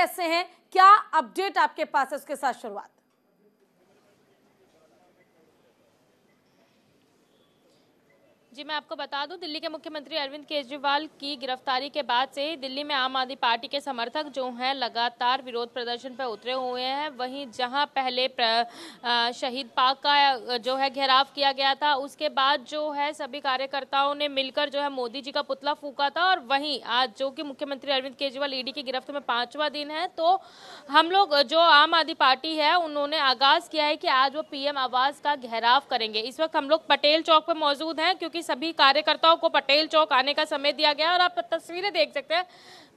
कैसे हैं क्या अपडेट आपके पास है उसके साथ शुरुआत जी मैं आपको बता दूं दिल्ली के मुख्यमंत्री अरविंद केजरीवाल की गिरफ्तारी के बाद से ही दिल्ली में आम आदमी पार्टी के समर्थक जो हैं लगातार विरोध प्रदर्शन पर उतरे हुए हैं वहीं जहां पहले शहीद पार्क का जो है घेराव किया गया था उसके बाद जो है सभी कार्यकर्ताओं ने मिलकर जो है मोदी जी का पुतला फूका था और वहीं आज जो कि मुख्यमंत्री अरविंद केजरीवाल ईडी की गिरफ्त में पांचवा दिन है तो हम लोग जो आम आदमी पार्टी है उन्होंने आगाज किया है कि आज वो पीएम आवास का घेराव करेंगे इस वक्त हम लोग पटेल चौक पर मौजूद हैं क्योंकि कि सभी कार्यकर्ताओं को पटेल चौक आने का समय दिया गया और आप तस्वीरें देख सकते हैं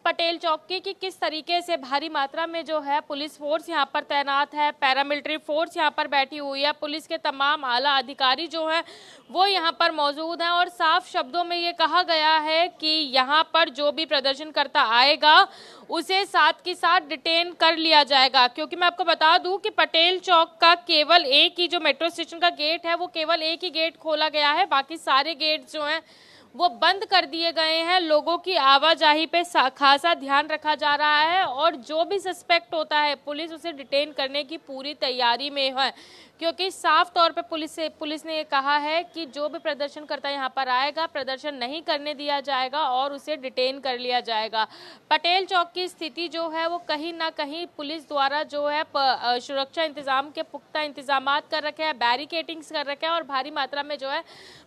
पटेल चौक की कि किस तरीके से भारी मात्रा में जो है पुलिस फोर्स यहाँ पर तैनात है पैरामिलिट्री फोर्स यहाँ पर बैठी हुई है पुलिस के तमाम आला अधिकारी जो हैं वो यहाँ पर मौजूद हैं और साफ शब्दों में ये कहा गया है कि यहाँ पर जो भी प्रदर्शनकर्ता आएगा उसे साथ के साथ डिटेन कर लिया जाएगा क्योंकि मैं आपको बता दूँ कि पटेल चौक का केवल एक ही जो मेट्रो स्टेशन का गेट है वो केवल एक ही गेट खोला गया है बाकी सारे गेट जो हैं वो बंद कर दिए गए हैं लोगों की आवाजाही पे खासा ध्यान रखा जा रहा है और जो भी सस्पेक्ट होता है पुलिस उसे डिटेन करने की पूरी तैयारी में है क्योंकि साफ तौर पे पुलिस से पुलिस ने ये कहा है कि जो भी प्रदर्शन करता यहाँ पर आएगा प्रदर्शन नहीं करने दिया जाएगा और उसे डिटेन कर लिया जाएगा पटेल चौक की स्थिति जो है वो कहीं ना कहीं पुलिस द्वारा जो है सुरक्षा इंतजाम के पुख्ता इंतजाम कर रखे हैं बैरिकेडिंग्स कर रखे हैं और भारी मात्रा में जो है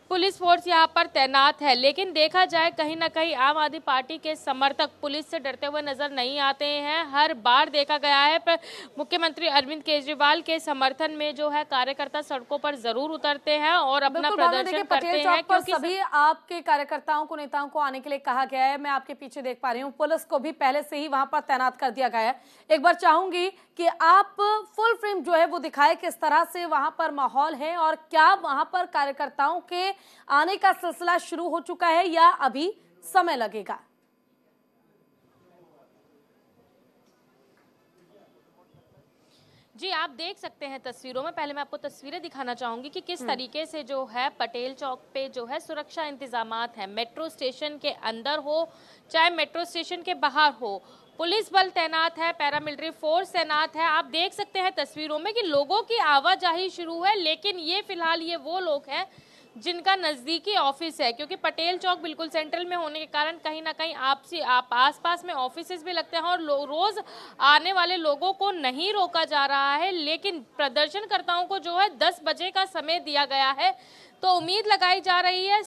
पुलिस फोर्स यहां पर तैनात है लेकिन देखा जाए कहीं ना कहीं आम आदमी पार्टी के समर्थक पुलिस से डरते हुए नजर नहीं आते हैं हर बार देखा गया है पर मुख्यमंत्री अरविंद केजरीवाल के समर्थन में जो है कार्यकर्ता सड़कों पर जरूर उतरते हैं और अपना प्रदर्शन करते हैं क्योंकि सभी आपके कार्यकर्ताओं को नेताओं को आने के लिए कहा गया है मैं आपके पीछे देख पा रही हूँ पुलिस को भी पहले से ही वहां पर तैनात कर दिया गया है एक बार चाहूंगी कि आप फुल फ्रेम जो है वो दिखाए किस तरह से वहां पर माहौल है और क्या वहां पर कार्यकर्ताओं के आने का सिलसिला शुरू हो चुका है या अभी समय लगेगा जी आप देख सकते हैं तस्वीरों में पहले मैं आपको तस्वीरें दिखाना चाहूंगी कि किस हम्म। तरीके से जो है पटेल चौक पे जो है सुरक्षा इंतजाम है मेट्रो स्टेशन के अंदर हो चाहे मेट्रो स्टेशन के बाहर हो पुलिस बल तैनात है पैरामिलिट्री फोर्स तैनात है आप देख सकते हैं तस्वीरों में कि लोगों की आवाजाही शुरू है लेकिन ये फिलहाल ये वो लोग हैं जिनका नज़दीकी ऑफिस है क्योंकि पटेल चौक बिल्कुल सेंट्रल में होने के कारण कहीं ना कहीं आपसी आप आस पास में ऑफिस भी लगते हैं और रोज़ आने वाले लोगों को नहीं रोका जा रहा है लेकिन प्रदर्शनकर्ताओं को जो है दस बजे का समय दिया गया है तो उम्मीद लगाई जा रही है